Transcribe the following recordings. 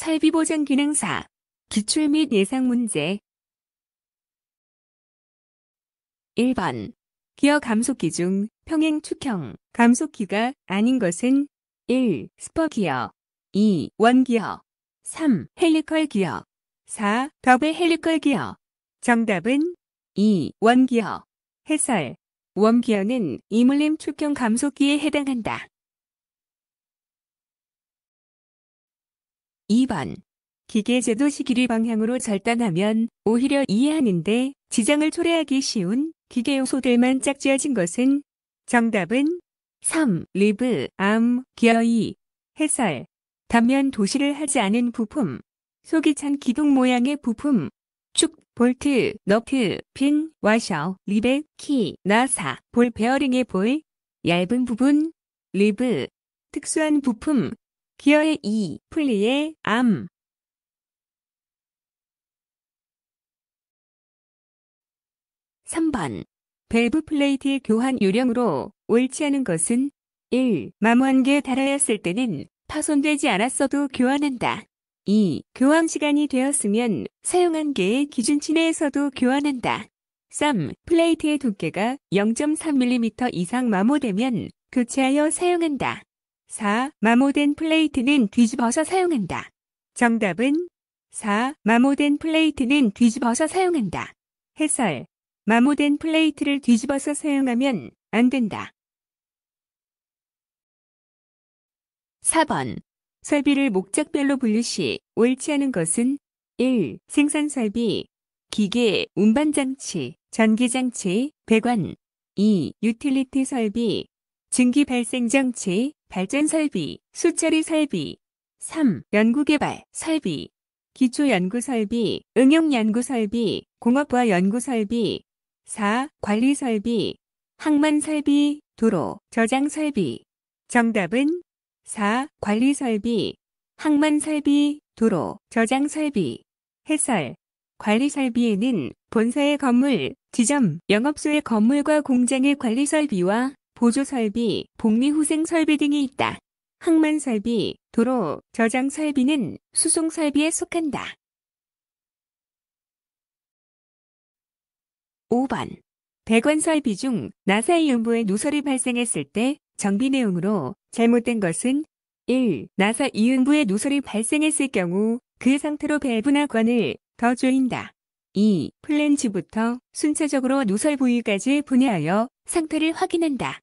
설비보장 기능사, 기출 및 예상 문제 1번 기어 감속기 중 평행 축형 감속기가 아닌 것은 1. 스퍼 기어 2. 원 기어 3. 헬리컬 기어 4. 더블 헬리컬 기어 정답은 2. 원 기어 해설 원 기어는 이물림 축형 감속기에 해당한다. 2번. 기계제도 시기를 방향으로 절단하면 오히려 이해하는데 지장을 초래하기 쉬운 기계 요소들만 짝지어진 것은 정답은 3. 리브, 암, 기어이, 해설. 단면 도시를 하지 않은 부품. 속이 찬 기둥 모양의 부품. 축, 볼트, 너트, 핀, 와셔, 리벳, 키, 나사, 볼 베어링의 볼, 얇은 부분, 리브, 특수한 부품, 기어의 2. 플리의 암. 3번 밸브 플레이트의 교환 요령으로 옳지 않은 것은 1. 마모한게 달아였을 때는 파손되지 않았어도 교환한다. 2. 교환 시간이 되었으면 사용한 게의 기준치 내에서도 교환한다. 3. 플레이트의 두께가 0.3mm 이상 마모되면 교체하여 사용한다. 4. 마모된 플레이트는 뒤집어서 사용한다. 정답은 4. 마모된 플레이트는 뒤집어서 사용한다. 해설. 마모된 플레이트를 뒤집어서 사용하면 안 된다. 4번. 설비를 목적별로 분류 시 옳지 않은 것은 1. 생산 설비, 기계, 운반장치, 전기장치, 배관 2. 유틸리티 설비, 증기 발생 장치, 발전 설비, 수처리 설비. 3. 연구개발, 설비. 기초연구설비, 응용연구설비, 공업화 연구설비. 4. 관리설비, 항만설비, 도로, 저장설비. 정답은 4. 관리설비, 항만설비, 도로, 저장설비. 해설. 관리설비에는 본사의 건물, 지점, 영업소의 건물과 공장의 관리설비와 보조설비, 복리후생설비 등이 있다. 항만설비, 도로, 저장설비는 수송설비에 속한다. 5번 배관설비 중 나사의 음부에 누설이 발생했을 때 정비 내용으로 잘못된 것은 1. 나사 이음부에 누설이 발생했을 경우 그 상태로 밸브나 관을 더 조인다. 2. 플랜지부터 순차적으로 누설 부위까지 분해하여 상태를 확인한다.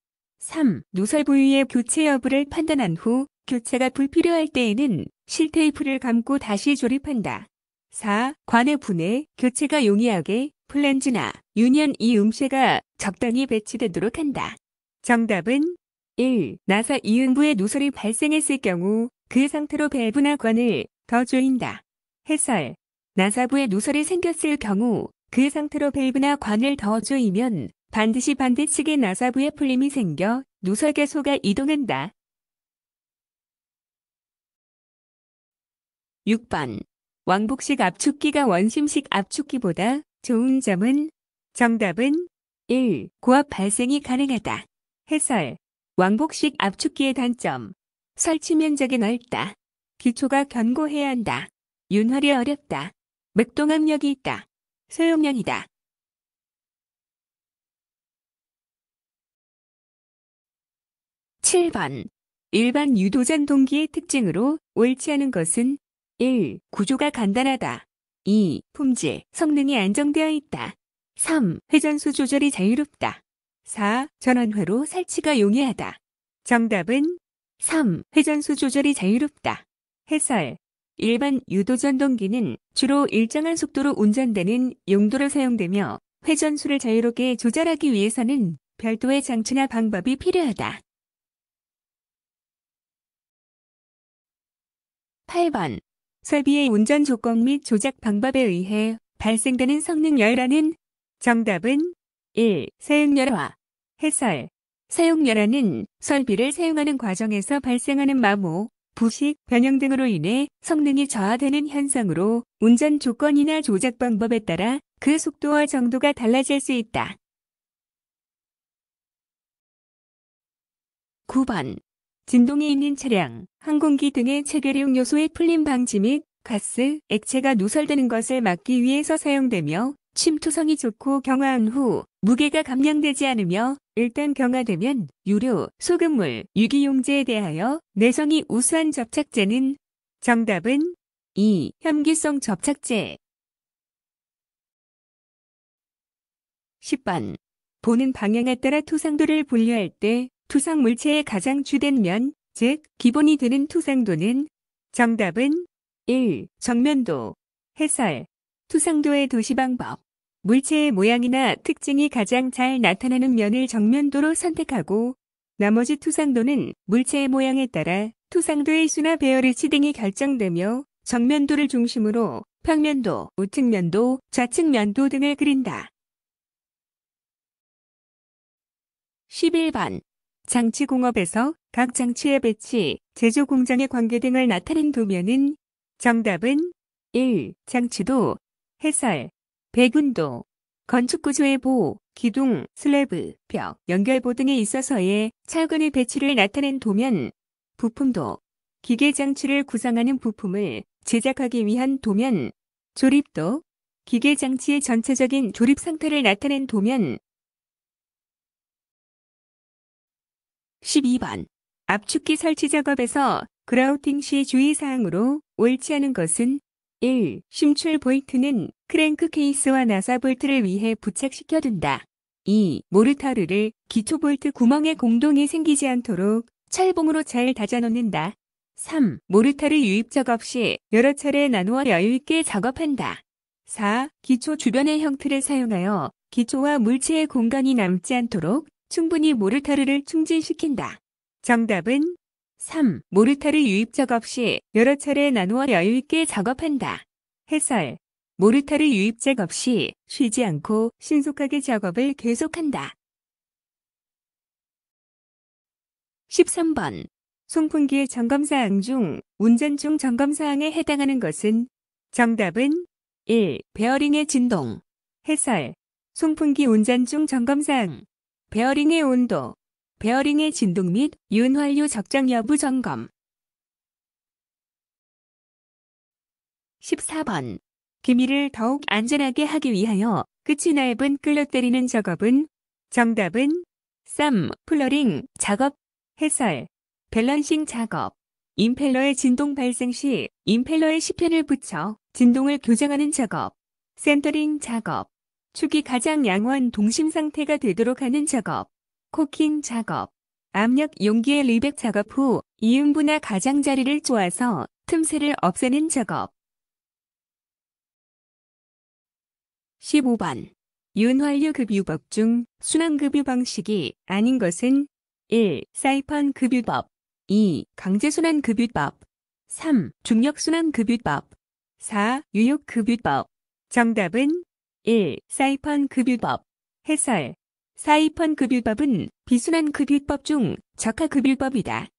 3. 누설 부위의 교체 여부를 판단한 후 교체가 불필요할 때에는 실테이프를 감고 다시 조립한다. 4. 관의 분해, 교체가 용이하게 플랜지나 유년 이 음쇠가 적당히 배치되도록 한다. 정답은 1. 나사 이음부의 누설이 발생했을 경우 그 상태로 밸브나 관을 더 조인다. 해설. 나사부에 누설이 생겼을 경우 그 상태로 밸브나 관을 더 조이면 반드시 반대측의 나사부에 풀림이 생겨 누설계소가 이동한다. 6번 왕복식 압축기가 원심식 압축기보다 좋은 점은 정답은 1. 고압 발생이 가능하다. 해설 왕복식 압축기의 단점 설치 면적이 넓다. 기초가 견고해야 한다. 윤활이 어렵다. 맥동압력이 있다. 소용량이다. 7번 일반 유도전 동기의 특징으로 옳지 않은 것은 1. 구조가 간단하다. 2. 품질, 성능이 안정되어 있다. 3. 회전수 조절이 자유롭다. 4. 전원회로 설치가 용이하다. 정답은 3. 회전수 조절이 자유롭다. 해설 일반 유도 전동기는 주로 일정한 속도로 운전되는 용도로 사용되며 회전수를 자유롭게 조절하기 위해서는 별도의 장치나 방법이 필요하다. 8번 설비의 운전 조건 및 조작 방법에 의해 발생되는 성능 열화는 정답은 1. 사용 열화 해설 사용 열화는 설비를 사용하는 과정에서 발생하는 마모, 부식, 변형 등으로 인해 성능이 저하되는 현상으로 운전 조건이나 조작 방법에 따라 그 속도와 정도가 달라질 수 있다. 9번 진동에 있는 차량, 항공기 등의 체계력 요소의 풀림 방지 및 가스, 액체가 누설되는 것을 막기 위해서 사용되며 침투성이 좋고 경화한 후 무게가 감량되지 않으며 일단 경화되면 유료, 소금물, 유기용제에 대하여 내성이 우수한 접착제는 정답은 2. 현기성 접착제 10번 보는 방향에 따라 토상도를 분류할 때 투상 물체의 가장 주된 면, 즉 기본이 되는 투상도는 정답은 1. 정면도 해설 투상도의 도시 방법 물체의 모양이나 특징이 가장 잘 나타나는 면을 정면도로 선택하고 나머지 투상도는 물체의 모양에 따라 투상도의 수나 배열의치 등이 결정되며 정면도를 중심으로 평면도, 우측면도, 좌측면도 등을 그린다. 11번 장치공업에서 각 장치의 배치, 제조 공장의 관계 등을 나타낸 도면은 정답은 1. 장치도, 해설, 배근도 건축구조의 보호, 기둥, 슬래브, 벽, 연결보 등에 있어서의 차근의 배치를 나타낸 도면, 부품도, 기계장치를 구성하는 부품을 제작하기 위한 도면, 조립도, 기계장치의 전체적인 조립 상태를 나타낸 도면, 12번. 압축기 설치 작업에서 그라우팅 시 주의사항으로 옳지 않은 것은 1. 심출 볼트는 크랭크 케이스와 나사 볼트를 위해 부착시켜둔다. 2. 모르타르를 기초 볼트 구멍에 공동이 생기지 않도록 철봉으로 잘 다져놓는다. 3. 모르타르 유입 작업 시 여러 차례 나누어 여유있게 작업한다. 4. 기초 주변의 형태를 사용하여 기초와 물체의 공간이 남지 않도록 충분히 모르타르를 충진시킨다. 정답은 3. 모르타르 유입 작업 시 여러 차례 나누어 여유있게 작업한다. 해설. 모르타르 유입 작업 시 쉬지 않고 신속하게 작업을 계속한다. 13번. 송풍기의 점검사항 중 운전 중 점검사항에 해당하는 것은 정답은 1. 베어링의 진동 해설 송풍기 운전 중 점검사항 베어링의 온도, 베어링의 진동 및 윤활유 적정 여부 점검. 14번. 기미를 더욱 안전하게 하기 위하여 끝이 넓은 끌려 때리는 작업은 정답은 쌈, 플러링, 작업, 해설, 밸런싱 작업. 임펠러의 진동 발생 시 임펠러의 시편을 붙여 진동을 교정하는 작업, 센터링 작업. 축이 가장 양호한 동심 상태가 되도록 하는 작업. 코킹 작업. 압력 용기의 리백 작업 후 이음부나 가장자리를 쪼아서 틈새를 없애는 작업. 15번. 윤활유 급유법 중 순환 급유 방식이 아닌 것은 1. 사이펀 급유법 2. 강제순환 급유법 3. 중력순환 급유법 4. 유욕 급유법 정답은 1. 사이펀 급유법 해설 사이펀 급유법은 비순환 급유법 중 적하 급유법이다.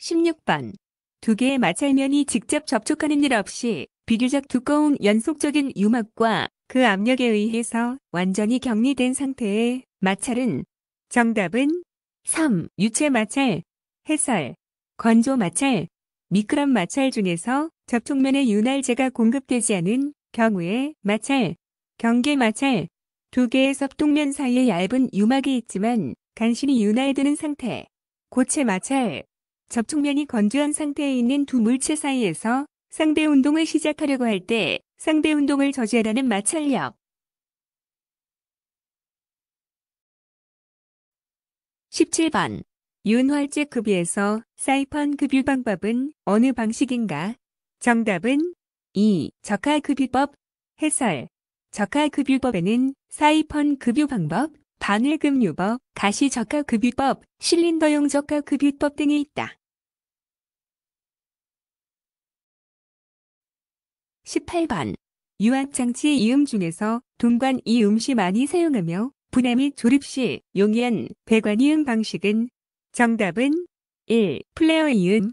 16번 두 개의 마찰면이 직접 접촉하는 일 없이 비교적 두꺼운 연속적인 유막과 그 압력에 의해서 완전히 격리된 상태의 마찰은 정답은 3. 유체 마찰 해설 건조 마찰 미끄럼 마찰 중에서 접촉면에 윤활제가 공급되지 않은 경우에 마찰, 경계 마찰, 두 개의 접촉면 사이에 얇은 유막이 있지만 간신히 윤활되는 상태, 고체 마찰, 접촉면이 건조한 상태에 있는 두 물체 사이에서 상대 운동을 시작하려고 할 때 상대 운동을 저지하라는 마찰력. 17번 윤활제 급유에서 사이펀 급유 방법은 어느 방식인가? 정답은 2. 적가급유법 해설 적가급유법에는 사이펀 급유 방법, 바늘급유법가시적가급유법 실린더용 적가급유법 등이 있다. 18번 유압장치 이음 중에서 동관 이음시 많이 사용하며 분해 및 조립 시 용이한 배관 이음 방식은 정답은 1. 플레어 이음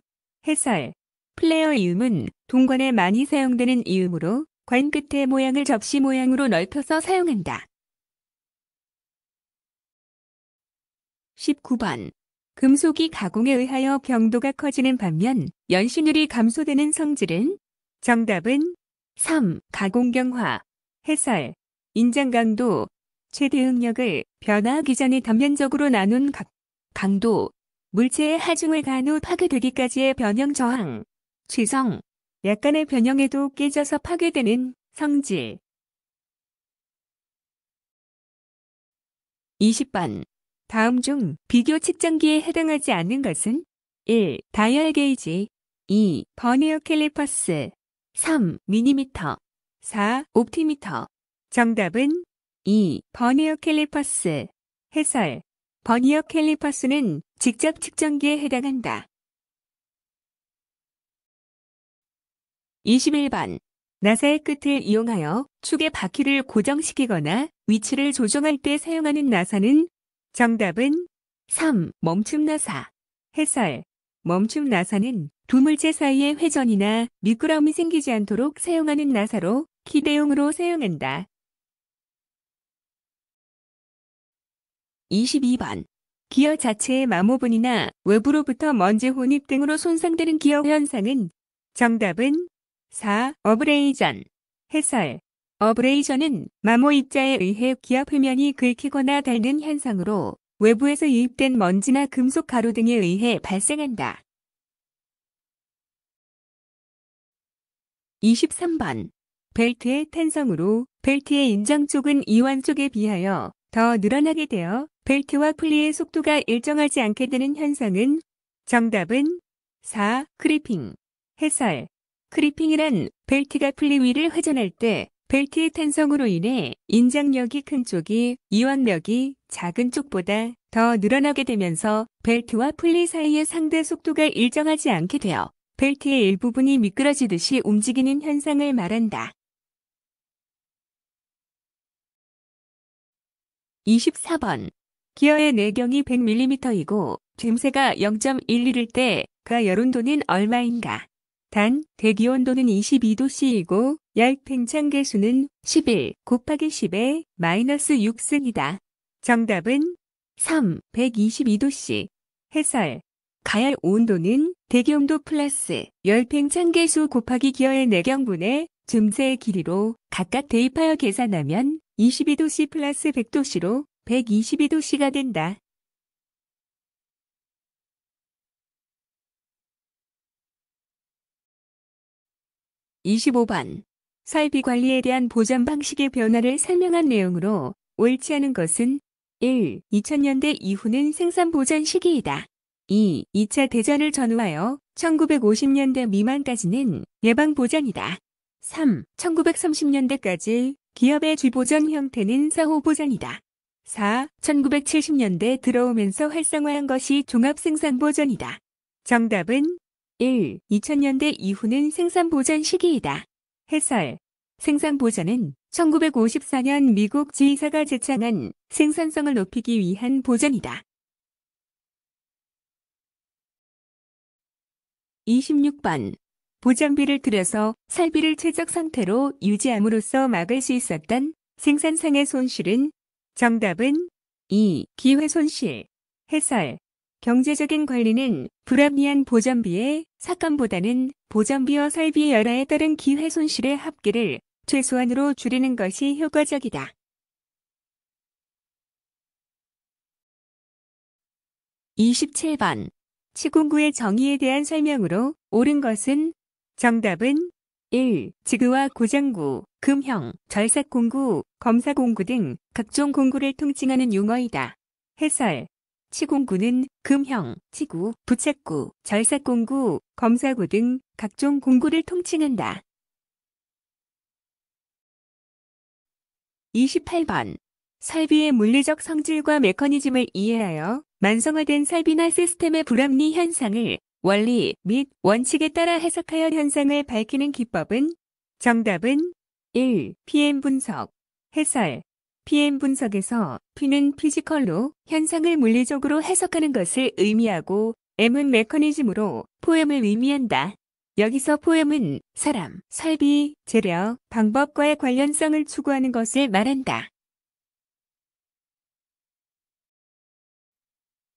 해설 플레어 이음은 동관에 많이 사용되는 이음으로 관 끝의 모양을 접시 모양으로 넓혀서 사용한다. 19번 금속이 가공에 의하여 경도가 커지는 반면 연신율이 감소되는 성질은 정답은 3. 가공경화 해설 인장강도 최대 응력을 변화하기 전에 단면적으로 나눈 각, 강도 물체의 하중을 간후 파괴되기까지의 변형 저항 지성, 약간의 변형에도 깨져서 파괴되는 성질. 20번. 다음 중 비교 측정기에 해당하지 않는 것은 1. 다이얼 게이지 2. 버니어 캘리퍼스 3. 미니미터 4. 옵티미터 정답은 2. 버니어 캘리퍼스 해설 버니어 캘리퍼스는 직접 측정기에 해당한다. 21번. 나사의 끝을 이용하여 축의 바퀴를 고정시키거나 위치를 조정할 때 사용하는 나사는 정답은 3. 멈춤 나사. 해설. 멈춤 나사는 두 물체 사이의 회전이나 미끄럼이 생기지 않도록 사용하는 나사로 기대용으로 사용한다. 22번. 기어 자체의 마모분이나 외부로부터 먼지 혼입 등으로 손상되는 기어 현상은 정답은 4. 어브레이전 해설 어브레이션은 마모입자에 의해 기압 표면이 긁히거나 닳는 현상으로 외부에서 유입된 먼지나 금속 가루 등에 의해 발생한다. 23번 벨트의 탄성으로 벨트의 인장 쪽은 이완 쪽에 비하여 더 늘어나게 되어 벨트와 플리의 속도가 일정하지 않게 되는 현상은 정답은 4. 크리핑 해설 크리핑이란 벨트가 풀리 위를 회전할 때 벨트의 탄성으로 인해 인장력이 큰 쪽이 이완력이 작은 쪽보다 더 늘어나게 되면서 벨트와 풀리 사이의 상대 속도가 일정하지 않게 되어 벨트의 일부분이 미끄러지듯이 움직이는 현상을 말한다. 24번 기어의 내경이 100mm이고 됨새가 0.11일 때그여론도는 얼마인가? 단, 대기온도는 22도씨이고 열 팽창계수는 11 곱하기 10에 마이너스 6승이다. 정답은 3. 122도씨. 해설. 가열 온도는 대기온도 플러스 열팽창계수 곱하기 기어의 내경분의 증세의 길이로 각각 대입하여 계산하면 22도씨 플러스 100도씨로 122도씨가 된다. 25번 설비 관리에 대한 보전 방식의 변화를 설명한 내용으로 옳지 않은 것은 1. 2000년대 이후는 생산 보전 시기이다. 2. 2차 대전을 전후하여 1950년대 미만까지는 예방 보전이다. 3. 1930년대까지 기업의 주보전 형태는 사후 보전이다. 4. 1970년대 들어오면서 활성화한 것이 종합생산 보전이다. 정답은 1. 2000년대 이후는 생산보전 시기이다. 해설. 생산보전은 1954년 미국 지사가 제창한 생산성을 높이기 위한 보전이다. 26번. 보장비를 들여서 살비를 최적 상태로 유지함으로써 막을 수 있었던 생산상의 손실은 정답은 2. 기회 손실. 해설. 경제적인 관리는 불합리한 보전비의 사건보다는 보전비와 설비 열화에 따른 기회 손실의 합계를 최소한으로 줄이는 것이 효과적이다. 2 7번 치공구의 정의에 대한 설명으로 옳은 것은 정답은 1. 지구와 고장구, 금형, 절삭공구, 검사공구 등 각종 공구를 통칭하는 용어이다. 해설 치공구는 금형, 치구, 부착구 절삭공구, 검사구 등 각종 공구를 통칭한다. 28번 설비의 물리적 성질과 메커니즘을 이해하여 만성화된 설비나 시스템의 불합리 현상을 원리 및 원칙에 따라 해석하여 현상을 밝히는 기법은 정답은 1. PM 분석, 해설, PM 분석에서 P는 피지컬로 현상을 물리적으로 해석하는 것을 의미하고 M은 메커니즘으로 포엠을 의미한다. 여기서 포엠은 사람, 설비, 재료 방법과의 관련성을 추구하는 것을 말한다.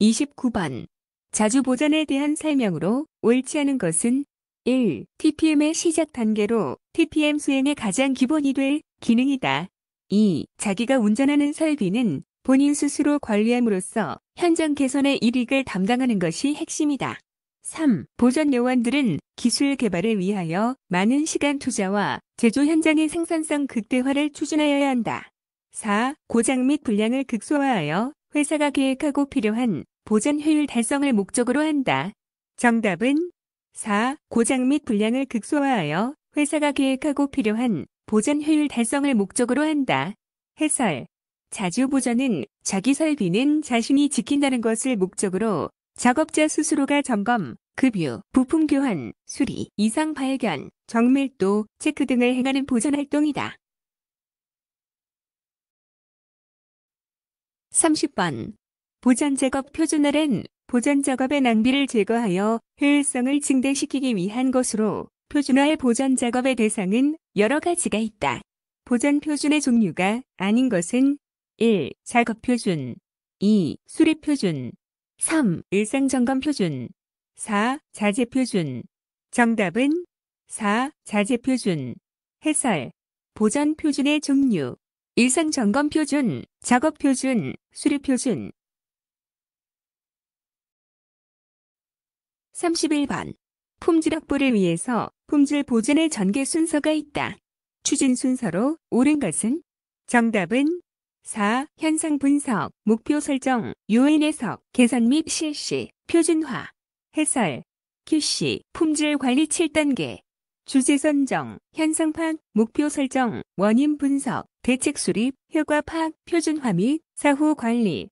29번 자주보전에 대한 설명으로 옳지 않은 것은 1. TPM의 시작 단계로 TPM 수행의 가장 기본이 될 기능이다. 2. 자기가 운전하는 설비는 본인 스스로 관리함으로써 현장 개선의 일익을 담당하는 것이 핵심이다. 3. 보전 요원들은 기술 개발을 위하여 많은 시간 투자와 제조 현장의 생산성 극대화를 추진하여야 한다. 4. 고장 및 불량을 극소화하여 회사가 계획하고 필요한 보전 효율 달성을 목적으로 한다. 정답은 4. 고장 및 불량을 극소화하여 회사가 계획하고 필요한 보전 효율 달성을 목적으로 한다. 해설. 자주보전은 자기 설비는 자신이 지킨다는 것을 목적으로 작업자 스스로가 점검, 급유, 부품 교환, 수리, 이상 발견, 정밀도, 체크 등을 행하는 보전 활동이다. 30번. 보전 작업 표준화란 보전 작업의 낭비를 제거하여 효율성을 증대시키기 위한 것으로 표준화의 보전 작업의 대상은 여러 가지가 있다. 보전 표준의 종류가 아닌 것은 1. 작업 표준 2. 수립 표준 3. 일상 점검 표준 4. 자재 표준 정답은 4. 자재 표준 해설 보전 표준의 종류 일상 점검 표준 작업 표준 수립 표준 31번 품질 확보를 위해서 품질 보전의 전개 순서가 있다. 추진 순서로 옳은 것은 정답은 4. 현상 분석, 목표 설정, 요인 해석, 개선 및 실시, 표준화, 해설, QC, 품질 관리 7단계, 주제 선정, 현상 파악, 목표 설정, 원인 분석, 대책 수립, 효과 파악, 표준화 및 사후 관리,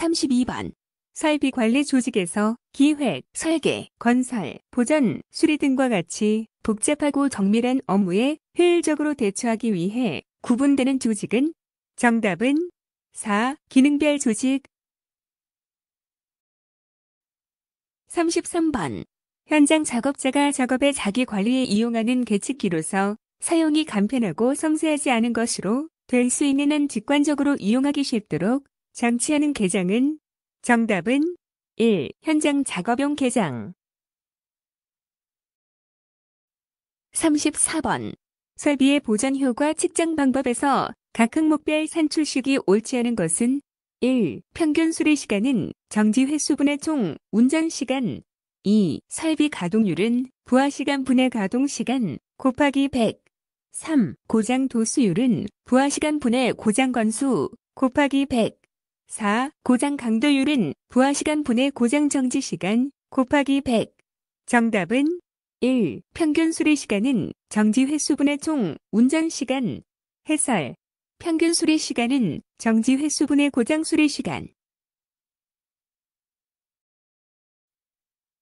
32번 설비 관리 조직에서 기획, 설계, 건설, 보전, 수리 등과 같이 복잡하고 정밀한 업무에 효율적으로 대처하기 위해 구분되는 조직은 정답은 4. 기능별 조직 33번 현장 작업자가 작업의 자기 관리에 이용하는 계측기로서 사용이 간편하고 섬세하지 않은 것으로 될 수 있는 한 직관적으로 이용하기 쉽도록 장치하는 개장은 정답은 1. 현장 작업용 개장 34번 설비의 보전 효과 측정 방법에서 각 항목별 산출 시기 옳지 않은 것은 1. 평균 수리 시간은 정지 횟수분의 총 운전 시간 2. 설비 가동률은 부하 시간 분의 가동 시간 곱하기 100 3. 고장 도수율은 부하 시간 분의 고장 건수 곱하기 100 4. 고장 강도율은 부하 시간 분의 고장 정지 시간 곱하기 100. 정답은 1. 평균 수리 시간은 정지 횟수분의 총 운전 시간. 해설. 평균 수리 시간은 정지 횟수분의 고장 수리 시간.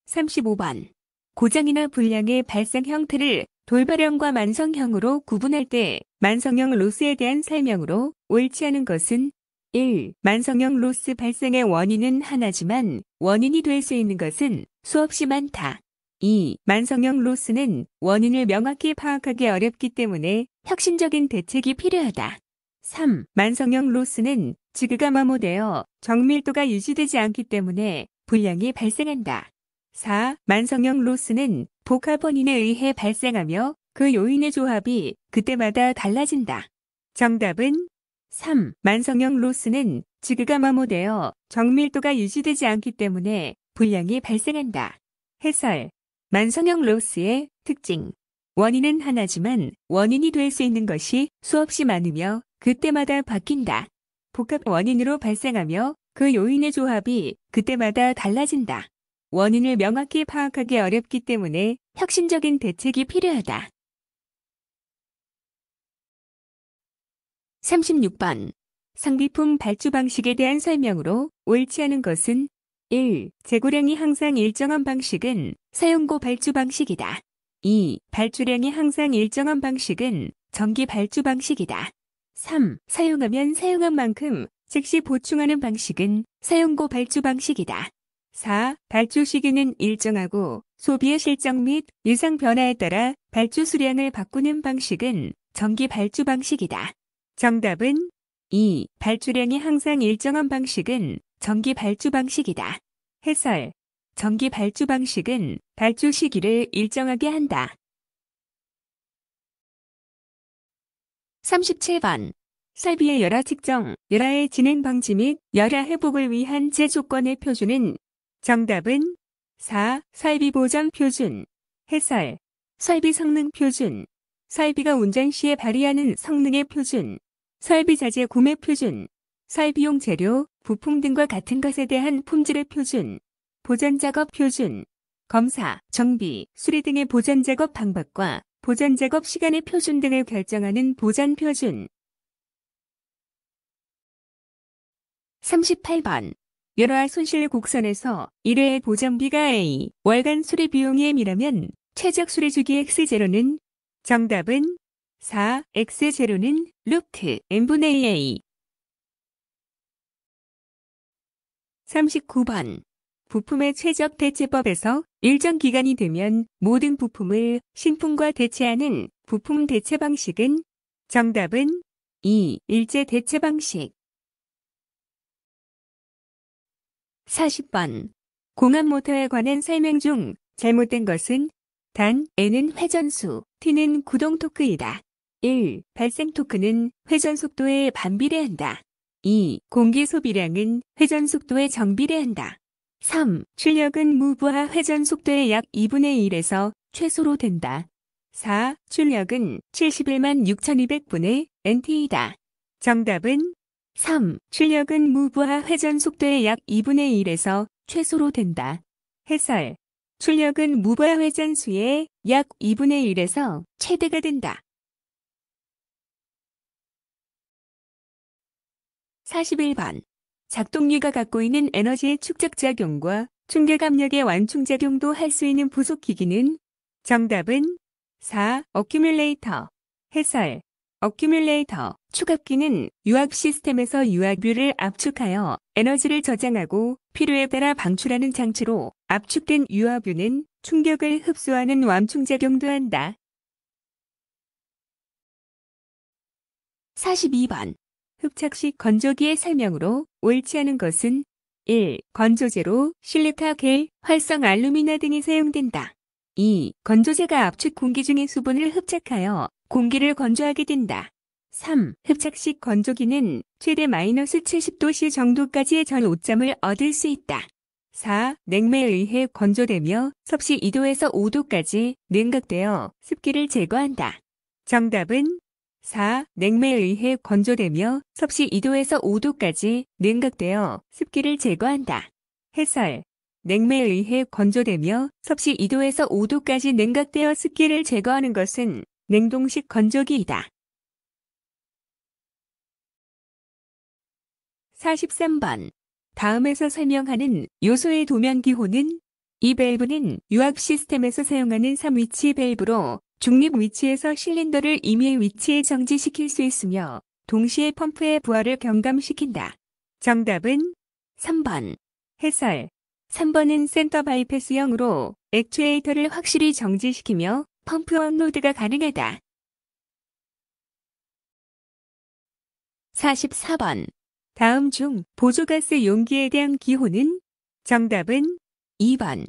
35번. 고장이나 불량의 발생 형태를 돌발형과 만성형으로 구분할 때 만성형 로스에 대한 설명으로 옳지 않은 것은 1. 만성형 로스 발생의 원인은 하나지만 원인이 될 수 있는 것은 수없이 많다. 2. 만성형 로스는 원인을 명확히 파악하기 어렵기 때문에 혁신적인 대책이 필요하다. 3. 만성형 로스는 지그가 마모되어 정밀도가 유지되지 않기 때문에 불량이 발생한다. 4. 만성형 로스는 복합원인에 의해 발생하며 그 요인의 조합이 그때마다 달라진다. 정답은 3. 만성형 로스는 지그가 마모되어 정밀도가 유지되지 않기 때문에 불량이 발생한다. 해설. 만성형 로스의 특징. 원인은 하나지만 원인이 될 수 있는 것이 수없이 많으며 그때마다 바뀐다. 복합 원인으로 발생하며 그 요인의 조합이 그때마다 달라진다. 원인을 명확히 파악하기 어렵기 때문에 혁신적인 대책이 필요하다. 36번 상비품 발주 방식에 대한 설명으로 옳지 않은 것은 1. 재고량이 항상 일정한 방식은 사용고 발주 방식이다. 2. 발주량이 항상 일정한 방식은 전기 발주 방식이다. 3. 사용하면 사용한 만큼 즉시 보충하는 방식은 사용고 발주 방식이다. 4. 발주 시기는 일정하고 소비의 실적 및 예상 변화에 따라 발주 수량을 바꾸는 방식은 전기 발주 방식이다. 정답은 2. 발주량이 항상 일정한 방식은 전기 발주 방식이다. 해설. 전기 발주 방식은 발주 시기를 일정하게 한다. 37번. 설비의 열화 측정, 열화의 진행 방지 및 열화 회복을 위한 제조건의 표준은 정답은 4. 설비 보장 표준. 해설. 설비 성능 표준. 설비가 운전 시에 발휘하는 성능의 표준. 설비 자재 구매 표준, 설비용 재료, 부품 등과 같은 것에 대한 품질의 표준, 보전작업 표준, 검사, 정비, 수리 등의 보전작업 방법과 보전작업 시간의 표준 등을 결정하는 보전 표준. 38번 열화 손실 곡선에서 1회 보전비가 A, 월간 수리 비용이 M이라면 최적 수리 주기 X0는 정답은 4. x 로는 루트 n분의 a 39번 부품의 최적 대체법에서 일정 기간이 되면 모든 부품을 신품과 대체하는 부품 대체 방식은 정답은 2. 일제 대체 방식 40번 공합 모터에 관한 설명 중 잘못된 것은 단 N은 회전수, T는 구동 토크이다. 1. 발생 토크는 회전 속도에 반비례한다. 2. 공기 소비량은 회전 속도에 정비례한다. 3. 출력은 무브와 회전 속도의 약 2분의 1에서 최소로 된다. 4. 출력은 71만 6200분의 NT이다. 정답은 3. 출력은 무브와 회전 속도의 약 2분의 1에서 최소로 된다. 해설. 출력은 무브와 회전수의 약 2분의 1에서 최대가 된다. 41번. 작동류가 갖고 있는 에너지의 축적작용과 충격압력의 완충작용도 할 수 있는 부속기기는 정답은 4. 어큐뮬레이터. 해설. 어큐뮬레이터, 추압기는 유압 시스템에서 유압유를 압축하여 에너지를 저장하고 필요에 따라 방출하는 장치로 압축된 유압유는 충격을 흡수하는 완충작용도 한다. 42번. 흡착식 건조기의 설명으로 옳지 않은 것은 1. 건조제로 실리카 겔, 활성 알루미나 등이 사용된다. 2. 건조제가 압축 공기 중의 수분을 흡착하여 공기를 건조하게 된다. 3. 흡착식 건조기는 최대 마이너스 70도씨 정도까지의 전오점을 얻을 수 있다. 4. 냉매에 의해 건조되며 섭씨 2도에서 5도까지 냉각되어 습기를 제거한다. 정답은 4. 냉매에 의해 건조되며 섭씨 2도에서 5도까지 냉각되어 습기를 제거한다. 해설 냉매에 의해 건조되며 섭씨 2도에서 5도까지 냉각되어 습기를 제거하는 것은 냉동식 건조기이다. 43번 다음에서 설명하는 요소의 도면 기호는 이 밸브는 유압 시스템에서 사용하는 3위치 밸브로 중립 위치에서 실린더를 임의 위치에 정지시킬 수 있으며 동시에 펌프의 부하를 경감시킨다. 정답은 3번. 해설. 3번은 센터 바이패스형으로 액추에이터를 확실히 정지시키며 펌프 업로드가 가능하다. 44번. 다음 중 보조가스 용기에 대한 기호는? 정답은 2번.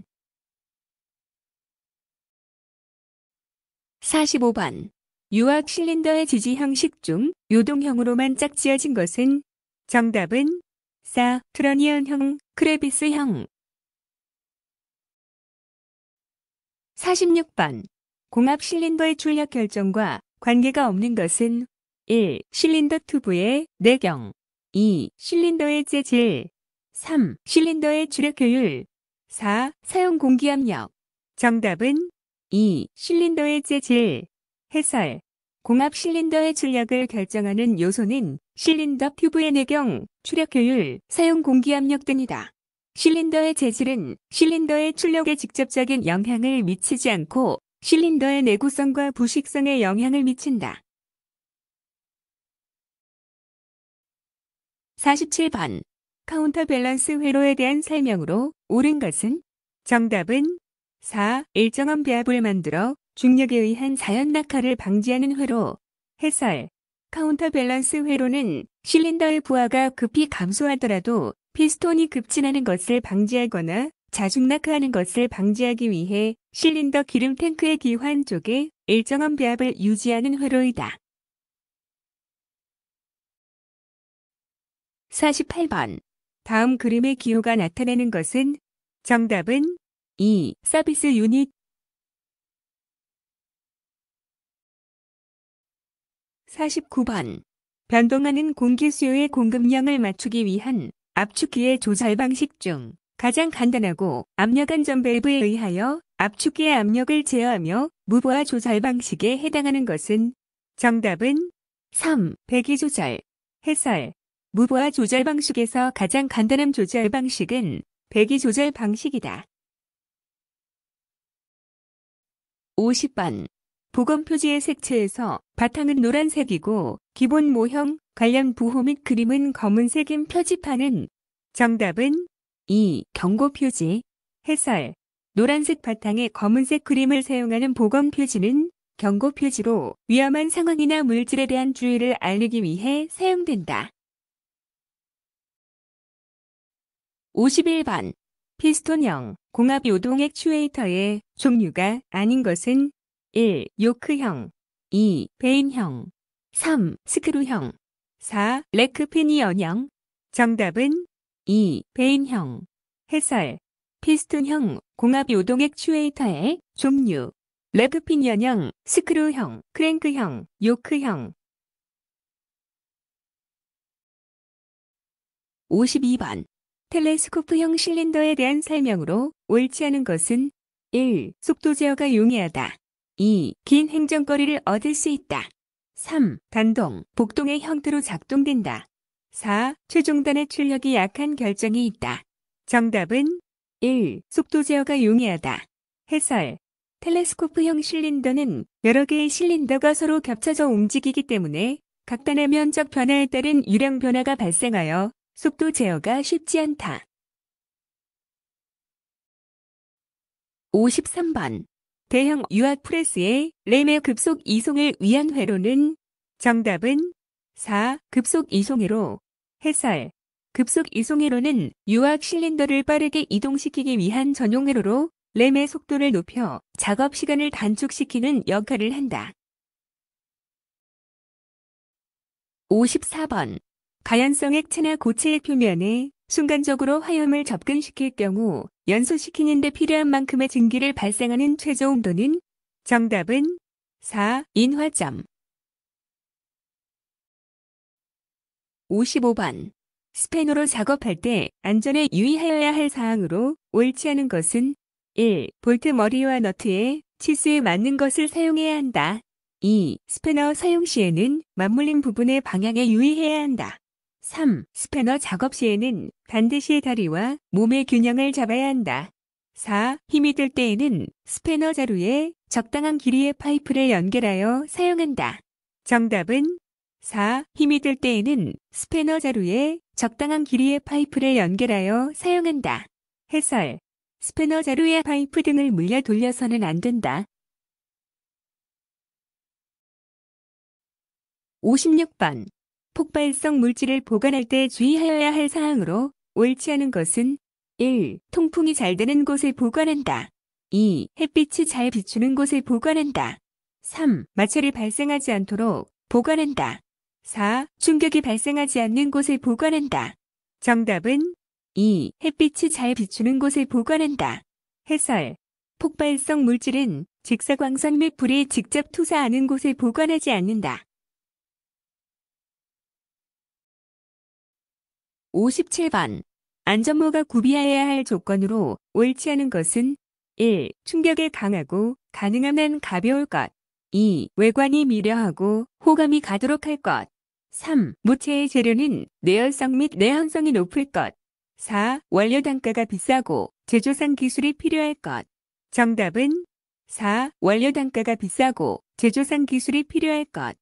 45번 유학 실린더의 지지 형식 중 요동형으로만 짝지어진 것은 정답은 사 트러니언형 크레비스형 46번 공압 실린더의 출력 결정과 관계가 없는 것은 1. 실린더 튜브의 내경 2. 실린더의 재질 3. 실린더의 주력 효율 4. 사용 공기 압력 정답은 2. 실린더의 재질 해설 공합 실린더의 출력을 결정하는 요소는 실린더 튜브의 내경, 출력 효율, 사용 공기 압력 등이다. 실린더의 재질은 실린더의 출력에 직접적인 영향을 미치지 않고 실린더의 내구성과 부식성에 영향을 미친다. 47번 카운터 밸런스 회로에 대한 설명으로 옳은 것은 정답은 4. 일정한 배합을 만들어 중력에 의한 자연 낙하를 방지하는 회로 해설 카운터 밸런스 회로는 실린더의 부하가 급히 감소하더라도 피스톤이 급진하는 것을 방지하거나 자중 낙하하는 것을 방지하기 위해 실린더 기름 탱크의 기환 쪽에 일정한 배합을 유지하는 회로이다. 48번. 다음 그림의 기호가 나타내는 것은 정답은 2. 서비스 유닛 49번. 변동하는 공기 수요의 공급량을 맞추기 위한 압축기의 조절 방식 중 가장 간단하고 압력 안전 밸브에 의하여 압축기의 압력을 제어하며 무보화 조절 방식에 해당하는 것은 정답은 3. 배기 조절. 해설. 무보화 조절 방식에서 가장 간단한 조절 방식은 배기 조절 방식이다. 50번. 보건 표지의 색채에서 바탕은 노란색이고 기본 모형 관련 부호 및 그림은 검은색인 표지판은 정답은 2. 경고 표지. 해설. 노란색 바탕에 검은색 그림을 사용하는 보건 표지는 경고 표지로 위험한 상황이나 물질에 대한 주의를 알리기 위해 사용된다. 51번. 피스톤형 공합 요동 액추에이터의 종류가 아닌 것은 1. 요크형 2. 베인형 3. 스크루형 4. 레크피니언형 정답은 2. 베인형 해설 피스톤형 공합 요동 액추에이터의 종류 레크피니언형 스크루형 크랭크형 요크형 52번 텔레스코프형 실린더에 대한 설명으로 옳지 않은 것은 1. 속도 제어가 용이하다. 2. 긴 행정거리를 얻을 수 있다. 3. 단동, 복동의 형태로 작동된다. 4. 최종단의 출력이 약한 결정이 있다. 정답은 1. 속도 제어가 용이하다. 해설 텔레스코프형 실린더는 여러 개의 실린더가 서로 겹쳐져 움직이기 때문에 각단의 면적 변화에 따른 유량 변화가 발생하여 속도 제어가 쉽지 않다. 53번 대형 유압 프레스의 램의 급속 이송을 위한 회로는 정답은 4. 급속 이송회로 해설 급속 이송회로는 유압 실린더를 빠르게 이동시키기 위한 전용 회로로 램의 속도를 높여 작업 시간을 단축시키는 역할을 한다. 54번 가연성 액체나 고체의 표면에 순간적으로 화염을 접근시킬 경우 연소시키는 데 필요한 만큼의 증기를 발생하는 최저 온도는 정답은 4. 인화점 55번 스패너로 작업할 때 안전에 유의하여야 할 사항으로 옳지 않은 것은 1. 볼트 머리와 너트에 치수에 맞는 것을 사용해야 한다. 2. 스패너 사용 시에는 맞물린 부분의 방향에 유의해야 한다. 3. 스패너 작업 시에는 반드시 다리와 몸의 균형을 잡아야 한다. 4. 힘이 들 때에는 스패너 자루에 적당한 길이의 파이프를 연결하여 사용한다. 정답은 4. 힘이 들 때에는 스패너 자루에 적당한 길이의 파이프를 연결하여 사용한다. 해설. 스패너 자루의 파이프 등을 물려 돌려서는 안 된다. 56번. 폭발성 물질을 보관할 때 주의하여야 할 사항으로 옳지 않은 것은 1. 통풍이 잘 되는 곳에 보관한다. 2. 햇빛이 잘 비추는 곳에 보관한다. 3. 마찰이 발생하지 않도록 보관한다. 4. 충격이 발생하지 않는 곳에 보관한다. 정답은 2. 햇빛이 잘 비추는 곳에 보관한다. 해설. 폭발성 물질은 직사광선 및 불이 직접 투사하는 곳에 보관하지 않는다. 57번. 안전모가 구비하여야 할 조건으로 옳지 않은 것은 1. 충격에 강하고 가능하면 가벼울 것. 2. 외관이 미려하고 호감이 가도록 할 것. 3. 무채의 재료는 내열성 및 내향성이 높을 것. 4. 원료 단가가 비싸고 제조상 기술이 필요할 것. 정답은 4. 원료 단가가 비싸고 제조상 기술이 필요할 것.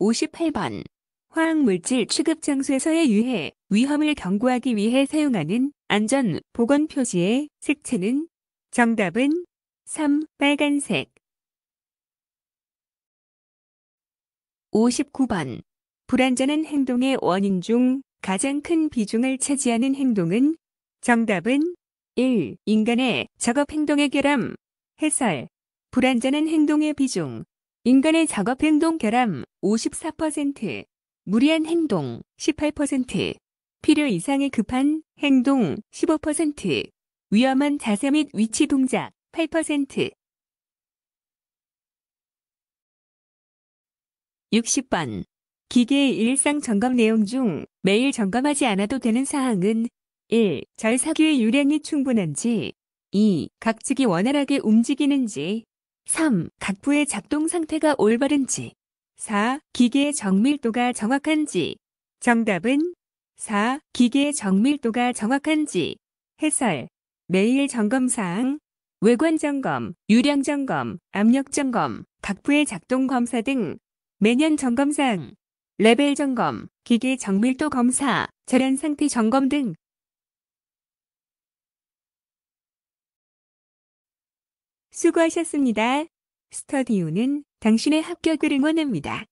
58번 화학물질 취급 장소에서의 유해, 위험을 경고하기 위해 사용하는 안전 보건 표지의 색채는 정답은 3. 빨간색 59번 불안전한 행동의 원인 중 가장 큰 비중을 차지하는 행동은 정답은 1. 인간의 작업 행동의 결함 해설 불안전한 행동의 비중 인간의 작업 행동 결함 54%, 무리한 행동 18%, 필요 이상의 급한 행동 15%, 위험한 자세 및 위치 동작 8%. 60번. 기계의 일상 점검 내용 중 매일 점검하지 않아도 되는 사항은 1. 절사기의 유량이 충분한지 2. 각직이 원활하게 움직이는지 3. 각부의 작동 상태가 올바른지 4. 기계의 정밀도가 정확한지 정답은 4. 기계의 정밀도가 정확한지 해설 매일 점검사항 외관 점검, 유량 점검, 압력 점검, 각부의 작동 검사 등 매년 점검사항 레벨 점검, 기계 정밀도 검사, 절연 상태 점검 등 수고하셨습니다. 스터디오는 당신의 합격을 응원합니다.